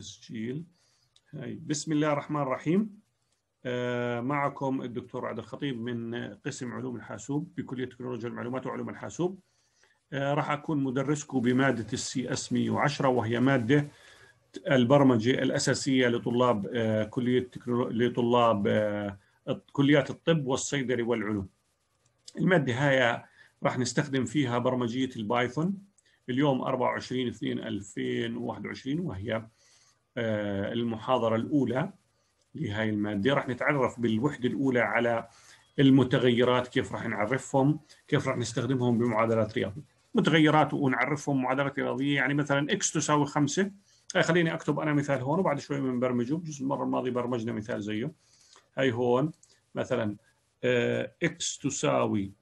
تسجيل هاي بسم الله الرحمن الرحيم آه، معكم الدكتور عادل الخطيب من قسم علوم الحاسوب بكلية تكنولوجيا المعلومات وعلوم الحاسوب آه، راح أكون مدرسكم بمادة السي اس 110 وهي مادة البرمجة الأساسية لطلاب آه، كلية لطلاب كليات الطب والصيدلة والعلوم المادة هاي راح نستخدم فيها برمجية البايثون اليوم 24 2 2021 وهي آه، المحاضرة الأولى لهذه المادة راح نتعرف بالوحدة الأولى على المتغيرات كيف راح نعرفهم كيف راح نستخدمهم بمعادلات رياضية متغيرات ونعرفهم معادلات رياضية يعني مثلا x تساوي 5 آه، خليني أكتب أنا مثال هون وبعد شوي بنبرمجه بجوز المرة الماضية برمجنا مثال زيه هي هون مثلا آه، x تساوي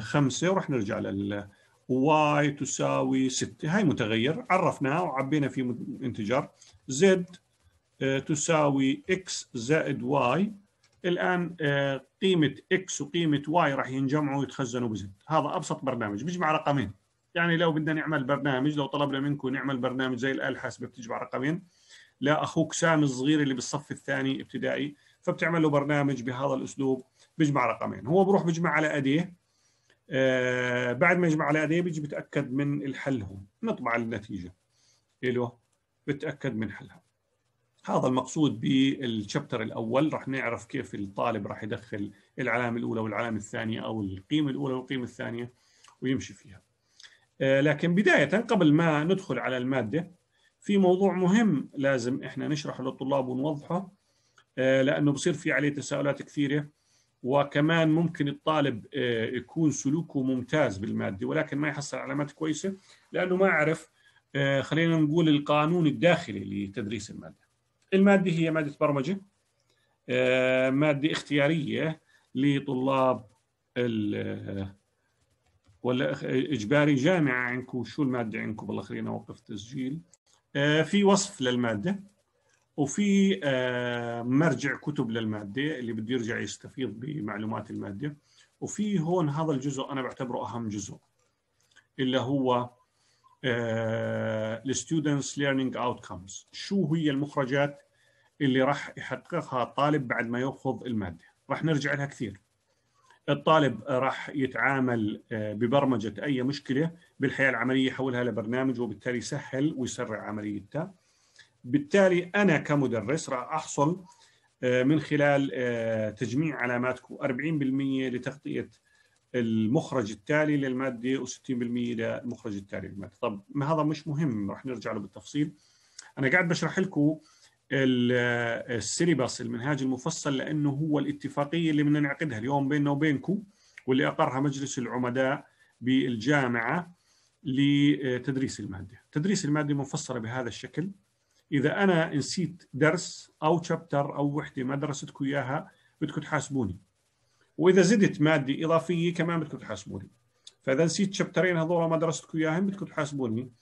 5 وراح نرجع لل y تساوي 6 هاي متغير عرفناه وعبينا فيه انتجر زد آه، تساوي اكس زائد واي الان آه، قيمه اكس وقيمه واي راح ينجمعوا ويتخزنوا بزد هذا ابسط برنامج بيجمع رقمين يعني لو بدنا نعمل برنامج لو طلبنا منكم نعمل برنامج زي الاله الحاسبه بتجمع رقمين لا اخوك سامي الصغير اللي بالصف الثاني ابتدائي فبتعمل له برنامج بهذا الاسلوب بيجمع رقمين هو بروح بيجمع على اديه آه، بعد ما يجمع على ايديه بيجي بتاكد من الحل هون نطبع النتيجه له بتاكد من حلها هذا المقصود بالشابتر الاول رح نعرف كيف الطالب رح يدخل العلامه الاولى والعلامه الثانيه او القيمه الاولى والقيمه الثانيه ويمشي فيها آه، لكن بدايه قبل ما ندخل على الماده في موضوع مهم لازم احنا نشرحه للطلاب ونوضحه آه، لانه بصير في عليه تساؤلات كثيره وكمان ممكن الطالب آه، يكون سلوكه ممتاز بالماده ولكن ما يحصل علامات كويسه لانه ما عرف آه، خلينا نقول القانون الداخلي لتدريس الماده. الماده هي ماده برمجه آه، ماده اختياريه لطلاب ال ولا اجباري جامعه عندكم شو الماده عندكم بالله خلينا اوقف تسجيل في وصف للماده وفي آه، مرجع كتب للماده اللي بده يرجع يستفيض بمعلومات الماده وفي هون هذا الجزء انا بعتبره اهم جزء اللي هو الستودنتس آه، ليرنينج اوتكمز شو هي المخرجات اللي راح يحققها الطالب بعد ما ياخذ الماده راح نرجع لها كثير الطالب راح يتعامل آه، ببرمجه اي مشكله بالحياه العمليه يحولها لبرنامج وبالتالي يسهل ويسرع عمليتها بالتالي أنا كمدرس راح أحصل آه، من خلال آه، تجميع علاماتكم 40% لتغطية المخرج التالي للمادة و60% للمخرج التالي للمادة طب ما هذا مش مهم رح نرجع له بالتفصيل أنا قاعد بشرح لكم آه، السيلبس المنهاج المفصل لأنه هو الاتفاقية اللي بدنا نعقدها اليوم بيننا وبينكم واللي أقرها مجلس العمداء بالجامعة لتدريس المادة تدريس المادة مفصله بهذا الشكل اذا انا نسيت درس او شابتر او وحده ما درستكم اياها بدكم تحاسبوني واذا زدت ماده اضافيه كمان بدكم تحاسبوني فاذا نسيت شابترين هذول ما درستكم اياهم بدكم تحاسبوني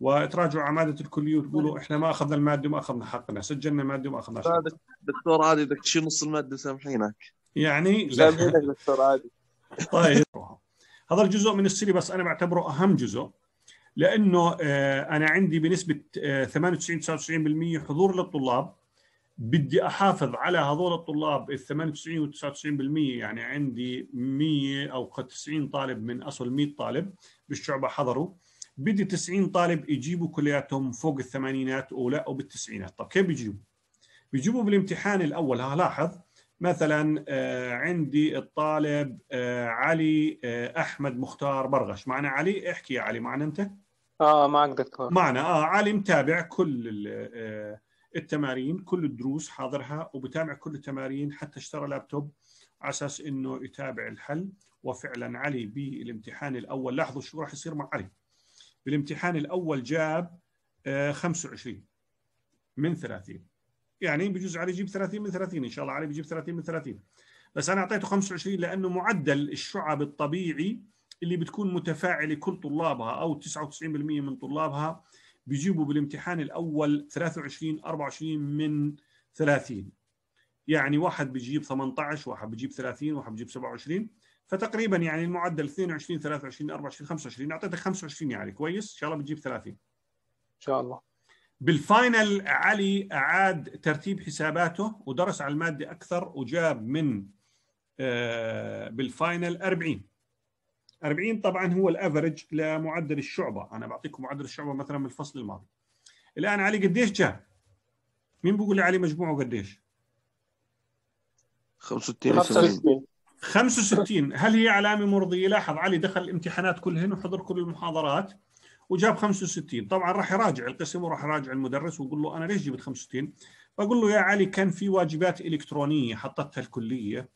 وتراجعوا عمادة الكليه وتقولوا احنا ما اخذنا الماده وما اخذنا حقنا سجلنا ماده وما اخذنا حقنا دكتور عادي بدك تشيل نص الماده سامحينك يعني سامحينك دكتور عادي طيب هذا الجزء من السيلبس انا بعتبره اهم جزء لانه آه، انا عندي بنسبه 98 آه، 99% حضور للطلاب بدي احافظ على هذول الطلاب ال 98 و 99% يعني عندي 100 او 90 طالب من اصل 100 طالب بالشعبه حضروا بدي 90 طالب يجيبوا كلياتهم فوق الثمانينات ولا او بالتسعينات طب كيف بيجيبوا؟ بيجيبوا بالامتحان الاول هلاحظ مثلا آه، عندي الطالب علي احمد مختار برغش معنا علي احكي يا علي معنا انت اه معك دكتور معنا اه علي متابع كل آه، التمارين كل الدروس حاضرها وبتابع كل التمارين حتى اشترى لابتوب على اساس انه يتابع الحل وفعلا علي بالامتحان الاول لاحظوا شو راح يصير مع علي بالامتحان الاول جاب 25 آه، من 30 يعني بجوز علي يجيب 30 من 30 ان شاء الله علي بيجيب 30 من 30 بس انا اعطيته 25 لانه معدل الشعب الطبيعي اللي بتكون متفاعله كل طلابها او 99% من طلابها بيجيبوا بالامتحان الاول 23 24 من 30 يعني واحد بيجيب 18 واحد بيجيب 30 واحد بيجيب 27 فتقريبا يعني المعدل 22 23 24 25 اعطيتك 25 يعني كويس ان شاء الله بتجيب 30 ان شاء الله بالفاينل علي اعاد ترتيب حساباته ودرس على الماده اكثر وجاب من آه، بالفاينل 40 40 طبعا هو الافرج لمعدل الشعبه انا بعطيكم معدل الشعبه مثلا من الفصل الماضي الان علي قديش جاب مين بيقول لي علي مجموعه قديش 65 65 65 هل هي علامه مرضيه لاحظ علي دخل الامتحانات كلهن وحضر كل المحاضرات وجاب 65 طبعا راح يراجع القسم وراح يراجع المدرس ويقول له انا ليش جبت 65 بقول له يا علي كان في واجبات الكترونيه حطتها الكليه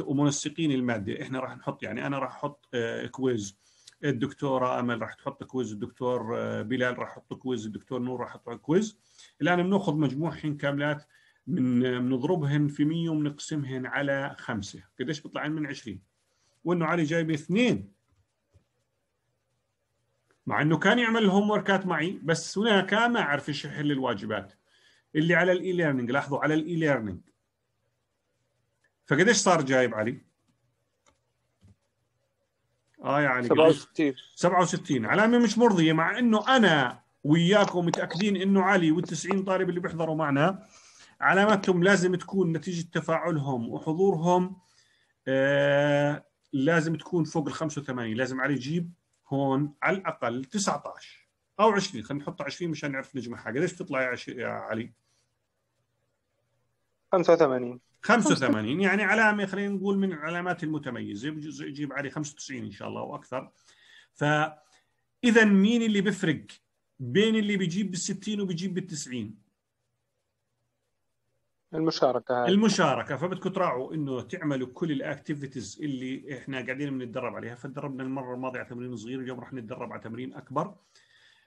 ومنسقين الماده احنا راح نحط يعني انا راح احط آه، كويز الدكتوره امل راح تحط كويز الدكتور آه، بلال راح يحط كويز الدكتور نور راح يحط كويز الان بناخذ مجموعهن كاملات من آه، بنضربهن في 100 وبنقسمهن على خمسه قديش بيطلع من 20 وانه علي جايب اثنين مع انه كان يعمل الهوم وركات معي بس هناك ما ايش يحل الواجبات اللي على الاي ليرنينج لاحظوا على الاي ليرنينج فقديش صار جايب علي؟ اه يا يعني علي 67 67 علامه مش مرضيه مع انه انا وياكم متاكدين انه علي وال90 طالب اللي بيحضروا معنا علاماتهم لازم تكون نتيجه تفاعلهم وحضورهم آه لازم تكون فوق ال 85 لازم علي يجيب هون على الاقل 19 او 20 خلينا نحط 20 مشان نعرف نجمعها قديش بتطلع يا علي 85 85 يعني علامه خلينا نقول من العلامات المتميزه بجوز يجيب عليه 95 ان شاء الله واكثر ف اذا مين اللي بيفرق بين اللي بيجيب بال 60 وبيجيب بال 90 المشاركه هاي. المشاركه فبدكم تراعوا انه تعملوا كل الاكتيفيتيز اللي احنا قاعدين بنتدرب عليها فتدربنا المره الماضيه على تمرين صغير اليوم راح نتدرب على تمرين اكبر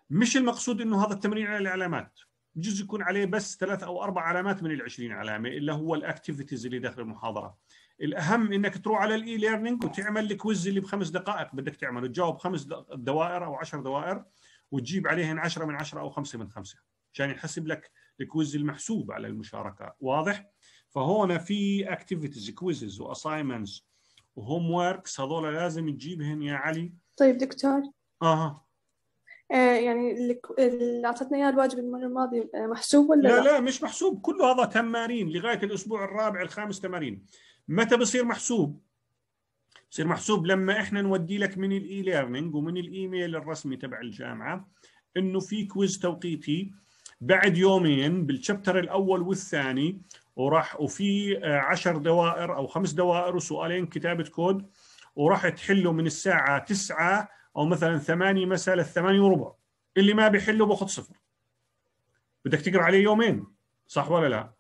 مش المقصود انه هذا التمرين على العلامات بجوز يكون عليه بس ثلاث او اربع علامات من ال 20 علامه اللي هو الاكتيفيتيز اللي داخل المحاضره. الاهم انك تروح على الاي ليرنينج وتعمل الكويز اللي بخمس دقائق بدك تعمله تجاوب خمس دوائر او 10 دوائر وتجيب عليهن 10 من 10 او 5 من 5 عشان يحسب لك الكويز المحسوب على المشاركه واضح؟ فهون في اكتيفيتيز كويزز واساينمنتس وهوم وركس هذول لازم تجيبهن يا علي طيب دكتور اها آه، يعني اللي اعطتنا اياه الواجب المره الماضيه آه، محسوب ولا لا, لا لا مش محسوب كله هذا تمارين لغايه الاسبوع الرابع الخامس تمارين متى بصير محسوب بصير محسوب لما احنا نودي لك من الاي ليرنينج ومن الايميل الرسمي تبع الجامعه انه في كويز توقيتي بعد يومين بالشابتر الاول والثاني وراح وفي آه، عشر دوائر او خمس دوائر وسؤالين كتابه كود وراح تحله من الساعه 9 او مثلا 8 مساء للثمانية وربع اللي ما بيحله باخذ صفر بدك تقرا عليه يومين صح ولا لا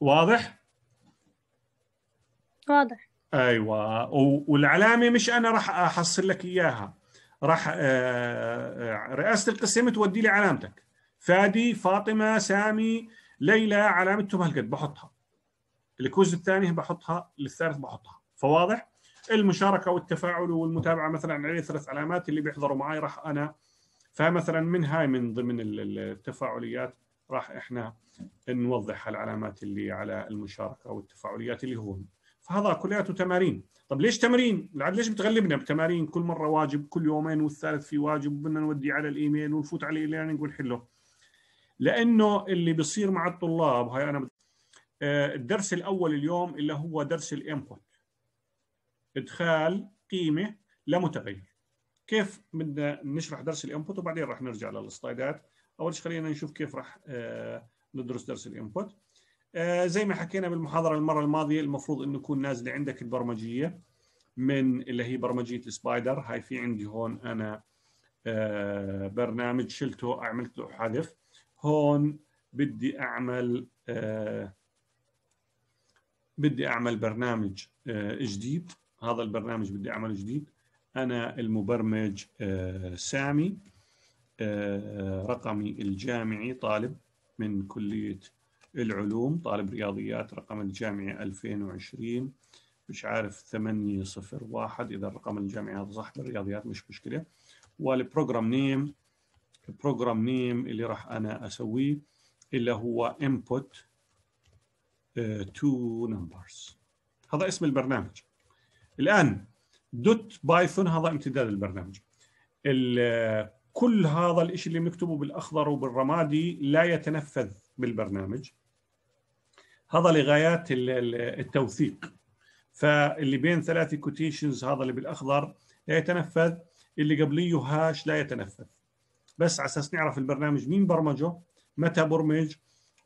واضح واضح ايوه والعلامه مش انا راح احصل لك اياها راح آه، آه، رئاسه القسم تودي لي علامتك فادي فاطمه سامي ليلى علامتهم هالقد بحطها الكوز الثاني بحطها للثالث بحطها فواضح المشاركه والتفاعل والمتابعه مثلا عليه ثلاث علامات اللي بيحضروا معي راح انا فمثلا من هاي من ضمن التفاعليات راح احنا نوضح العلامات اللي على المشاركه والتفاعليات اللي هون فهذا كلياته تمارين طب ليش تمارين العاد ليش بتغلبنا بتمارين كل مره واجب كل يومين والثالث في واجب وبدنا نودي على الايميل ونفوت على الإيميل ونحله لانه اللي بيصير مع الطلاب هاي انا آه، الدرس الاول اليوم اللي هو درس الانبوت ادخال قيمه لمتغير كيف بدنا نشرح درس الانبوت وبعدين راح نرجع للسلايدات اول شيء خلينا نشوف كيف راح آه، ندرس درس الانبوت آه، زي ما حكينا بالمحاضره المره الماضيه المفروض انه يكون نازله عندك البرمجيه من اللي هي برمجيه سبايدر هاي في عندي هون انا آه، برنامج شلته عملت له حذف هون بدي اعمل بدي اعمل برنامج جديد هذا البرنامج بدي اعمله جديد انا المبرمج آه، سامي آه، رقمي الجامعي طالب من كليه العلوم طالب رياضيات رقم الجامعي 2020 مش عارف 801 اذا الرقم الجامعي هذا صح بالرياضيات مش مشكله والبروجرام نيم البروجرام نيم اللي راح انا اسويه اللي هو input آه، two numbers هذا اسم البرنامج الآن دوت بايثون هذا امتداد البرنامج كل هذا الشيء اللي مكتوبه بالأخضر وبالرمادي لا يتنفذ بالبرنامج هذا لغايات التوثيق فاللي بين ثلاثة كوتيشنز هذا اللي بالأخضر لا يتنفذ اللي قبليه هاش لا يتنفذ بس على اساس نعرف البرنامج مين برمجه متى برمج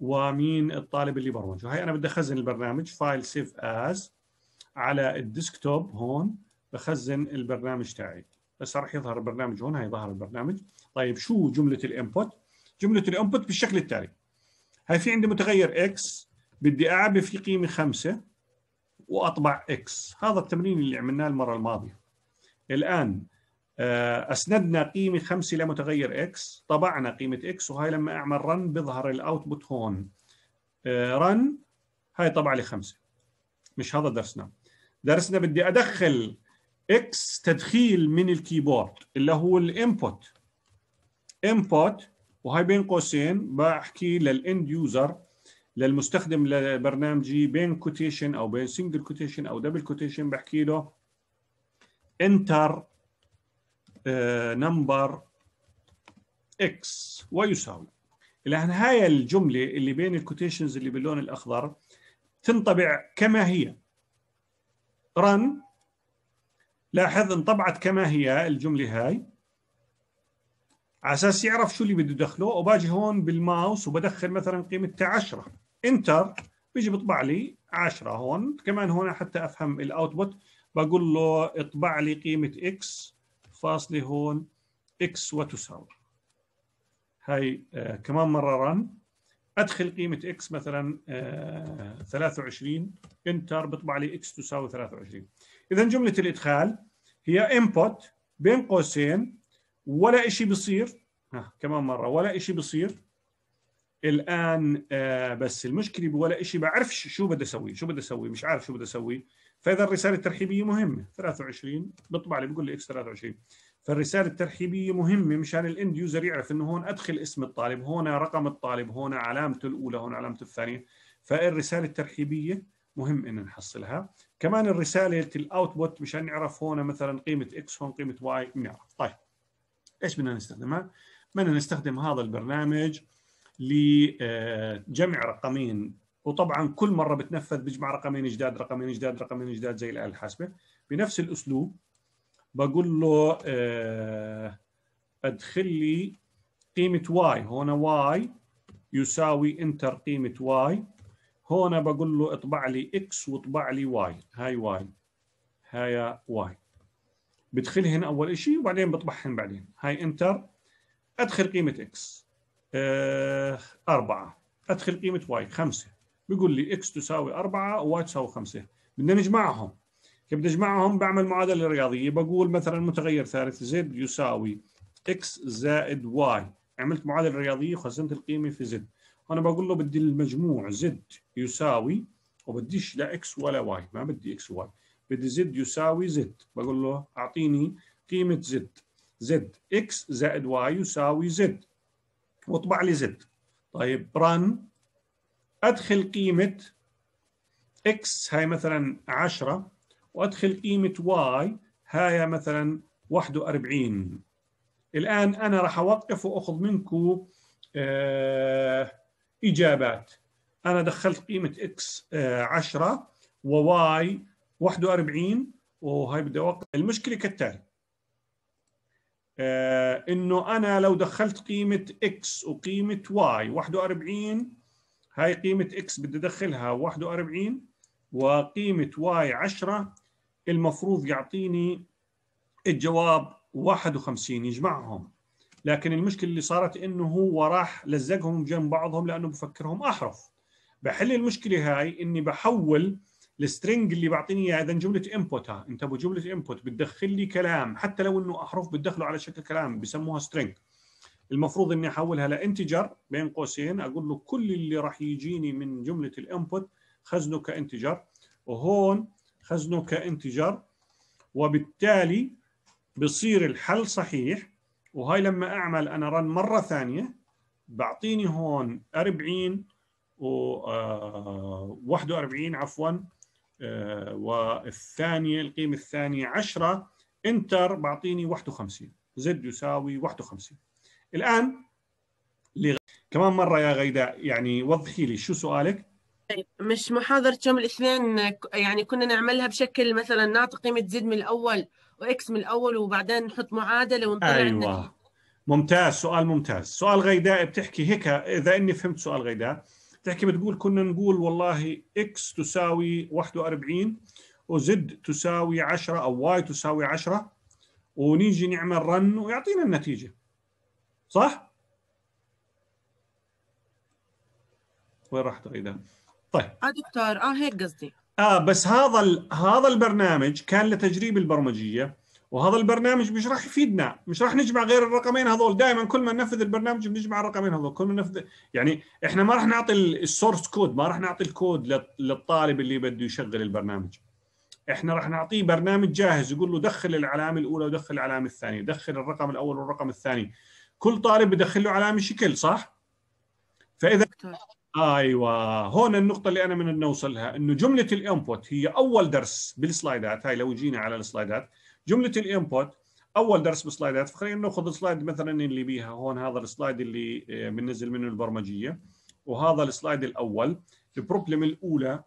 ومين الطالب اللي برمجه هاي انا بدي اخزن البرنامج فايل سيف از على الديسكتوب هون بخزن البرنامج تاعي بس راح يظهر البرنامج هون هي ظهر البرنامج طيب شو جمله الانبوت جمله الانبوت بالشكل التالي هاي في عندي متغير اكس بدي اعبي فيه قيمه خمسة واطبع اكس هذا التمرين اللي عملناه المره الماضيه الان آه، اسندنا قيمه خمسة لمتغير اكس طبعنا قيمه اكس وهي لما اعمل رن بظهر الاوتبوت هون رن آه، هاي طبع لي خمسة مش هذا درسناه درسنا بدي ادخل اكس تدخيل من الكيبورد اللي هو الانبوت انبوت وهي بين قوسين بحكي للاند يوزر للمستخدم لبرنامجي بين كوتيشن او بين سنجل كوتيشن او دبل كوتيشن بحكي له انتر نمبر اكس ويساوي الان هاي الجمله اللي بين الكوتيشنز اللي باللون الاخضر تنطبع كما هي رن لاحظ انطبعت كما هي الجمله هاي على اساس يعرف شو اللي بده يدخله وباجي هون بالماوس وبدخل مثلا قيمتها 10 انتر بيجي بيطبع لي 10 هون كمان هون حتى افهم الاوتبوت بقول له اطبع لي قيمه اكس فاصله هون اكس وتساوي هاي آه كمان مره رن ادخل قيمه اكس مثلا 23 آه، انتر بيطبع لي اكس تساوي 23 اذا جمله الادخال هي انبوت بين قوسين ولا شيء بيصير ها كمان مره ولا شيء بيصير الان آه بس المشكله بولا شيء بعرفش شو بدي اسوي شو بدي اسوي مش عارف شو بدي اسوي فاذا الرساله الترحيبيه مهمه 23 بيطبع لي بيقول لي اكس 23 فالرساله الترحيبيه مهمه مشان الاند يوزر يعرف انه هون ادخل اسم الطالب، هون رقم الطالب، هون علامته الاولى، هون علامته الثانيه، فالرساله الترحيبيه مهم ان نحصلها، كمان الرساله الاوتبوت مشان نعرف هون مثلا قيمه اكس هون قيمه واي بنعرف، طيب ايش بدنا نستخدمها؟ بدنا نستخدم هذا البرنامج لجمع آه، رقمين وطبعا كل مره بتنفذ بجمع رقمين جداد رقمين جداد رقمين جداد زي الاله الحاسبه بنفس الاسلوب بقول له آه، ادخل لي قيمه واي هون واي يساوي انتر قيمه واي هون بقول له اطبع لي اكس واطبع لي واي هاي واي هاي واي بدخلهن اول شيء وبعدين بطبعهن بعدين هاي انتر ادخل قيمه اكس أه أربعة ادخل قيمه واي خمسة بيقول لي اكس تساوي أربعة وواي تساوي خمسة بدنا نجمعهم كيف بجمعهم بعمل معادله رياضيه بقول مثلا متغير ثالث زد يساوي اكس زائد واي عملت معادله رياضيه وخزنت القيمه في زد انا بقول له بدي المجموع زد يساوي وبديش لا اكس ولا واي ما بدي اكس واي بدي زد يساوي زد بقول له اعطيني قيمه زد زد اكس زائد واي يساوي زد واطبع لي زد طيب رن ادخل قيمه اكس هاي مثلا 10 وادخل قيمه واي هاي مثلا 41 الان انا راح اوقف واخذ منكم آه اجابات انا دخلت قيمه اكس آه 10 وواي 41 وهي بدي اوقف المشكله كالتالي آه انه انا لو دخلت قيمه اكس وقيمه واي 41 هاي قيمه اكس بدي ادخلها 41 وقيمه واي 10 المفروض يعطيني الجواب 51 يجمعهم لكن المشكله اللي صارت انه هو راح لزقهم جنب بعضهم لانه بفكرهم احرف بحل المشكله هاي اني بحول السترنج اللي بعطيني اياه اذا جمله انبوت انت ابو جمله انبوت بتدخل لي كلام حتى لو انه احرف بتدخله على شكل كلام بسموها سترنج المفروض اني احولها لانتجر بين قوسين اقول له كل اللي راح يجيني من جمله الانبوت خزنه كانتجر وهون خزنه كانتجر وبالتالي بصير الحل صحيح وهي لما اعمل انا رن مره ثانيه بعطيني هون 40 و 41 آه، عفوا آه، والثانيه القيمه الثانيه 10 انتر بعطيني 51 زد يساوي 51 الان لغ... كمان مره يا غيداء يعني وضحي لي شو سؤالك؟ طيب مش محاضرة يوم الاثنين يعني كنا نعملها بشكل مثلا نعطي قيمة زد من الأول وإكس من الأول وبعدين نحط معادلة ونطلع أيوة ممتاز سؤال ممتاز سؤال غيداء بتحكي هيك إذا إني فهمت سؤال غيداء بتحكي بتقول كنا نقول والله إكس تساوي 41 وزد تساوي 10 أو واي تساوي 10 ونيجي نعمل رن ويعطينا النتيجة صح؟ وين راحت غيداء؟ طيب اه دكتور اه هيك قصدي اه بس هذا هذا البرنامج كان لتجريب البرمجيه وهذا البرنامج مش راح يفيدنا مش راح نجمع غير الرقمين هذول دائما كل ما ننفذ البرنامج بنجمع الرقمين هذول كل ما ننفذ يعني احنا ما راح نعطي السورس كود ما راح نعطي الكود للطالب اللي بده يشغل البرنامج احنا راح نعطيه برنامج جاهز يقول له دخل العلامه الاولى ودخل العلامه الثانيه دخل الرقم الاول والرقم الثاني كل طالب بدخل له علامه شكل صح فاذا ايوه هون النقطه اللي انا من نوصلها انه جمله الانبوت هي اول درس بالسلايدات هاي لو جينا على السلايدات جمله الانبوت اول درس بالسلايدات فخلينا ناخذ السلايد مثلا اللي بيها هون هذا السلايد اللي بننزل آه، منه البرمجيه وهذا السلايد الاول البروبلم الاولى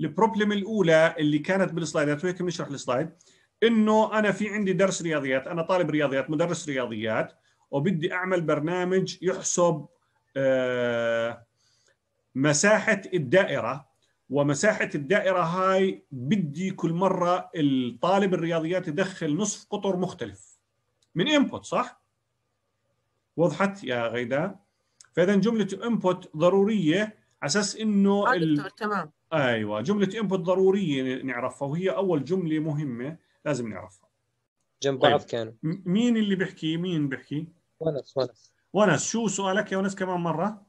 البروبلم الاولى اللي كانت بالسلايدات وهيك بنشرح السلايد انه انا في عندي درس رياضيات انا طالب رياضيات مدرس رياضيات وبدي اعمل برنامج يحسب آه، مساحه الدائره ومساحه الدائره هاي بدي كل مره الطالب الرياضيات يدخل نصف قطر مختلف من انبوت صح وضحت يا غيدا فاذا جمله انبوت ضروريه على اساس انه آه، ال... تمام ايوه جمله انبوت ضروريه نعرفها وهي اول جمله مهمه لازم نعرفها جنب طيب. بعض كانوا مين اللي بيحكي مين بيحكي ونس ونس ونس شو سؤالك يا ونس كمان مرة؟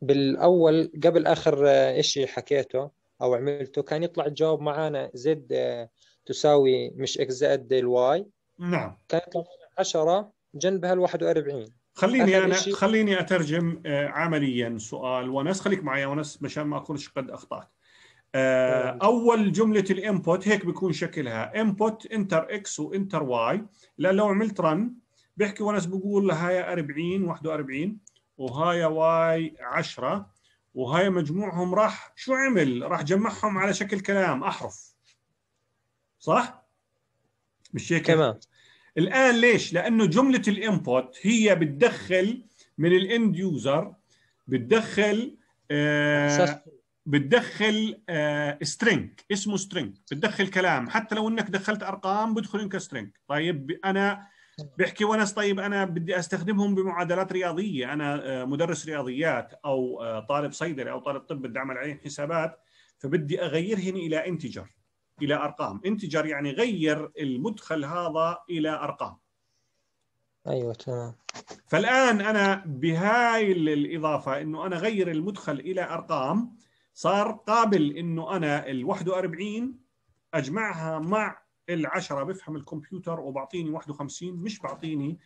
بالأول قبل آخر آه، إشي حكيته أو عملته كان يطلع الجواب معانا زد آه، تساوي مش إكس زائد الواي نعم كان يطلع 10 جنبها ال 41 خليني أنا إشي... خليني أترجم آه، عمليا سؤال ونس خليك معي ونس مشان ما أكونش قد أخطأت اول جمله الانبوت هيك بيكون شكلها انبوت انتر اكس وانتر واي لان لو عملت رن بيحكي ونس بقول هاي 40 41 وهاي واي 10 وهاي مجموعهم راح شو عمل؟ راح جمعهم على شكل كلام احرف صح؟ مش هيك؟ تمام الان ليش؟ لانه جمله الانبوت هي بتدخل من الاند يوزر بتدخل آه بتدخل آه سترينج اسمه سترينج بتدخل كلام حتى لو انك دخلت ارقام بدخل انك سترينج طيب انا بيحكي ونس طيب انا بدي استخدمهم بمعادلات رياضيه انا آه، مدرس رياضيات او آه، طالب صيدلي او طالب طب بدي اعمل عليهم حسابات فبدي اغيرهن الى انتجر الى ارقام انتجر يعني غير المدخل هذا الى ارقام ايوه تمام فالان انا بهاي الاضافه انه انا غير المدخل الى ارقام صار قابل انه انا ال 41 اجمعها مع العشرة بفهم الكمبيوتر وبعطيني 51 مش بعطيني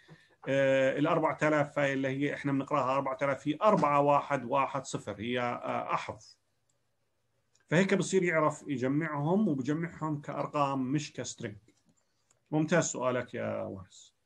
آه، ال 4000 هاي اللي هي احنا بنقراها 4000 هي 4110 هي آه، احرف فهيك بصير يعرف يجمعهم وبجمعهم كارقام مش كسترينج ممتاز سؤالك يا وارث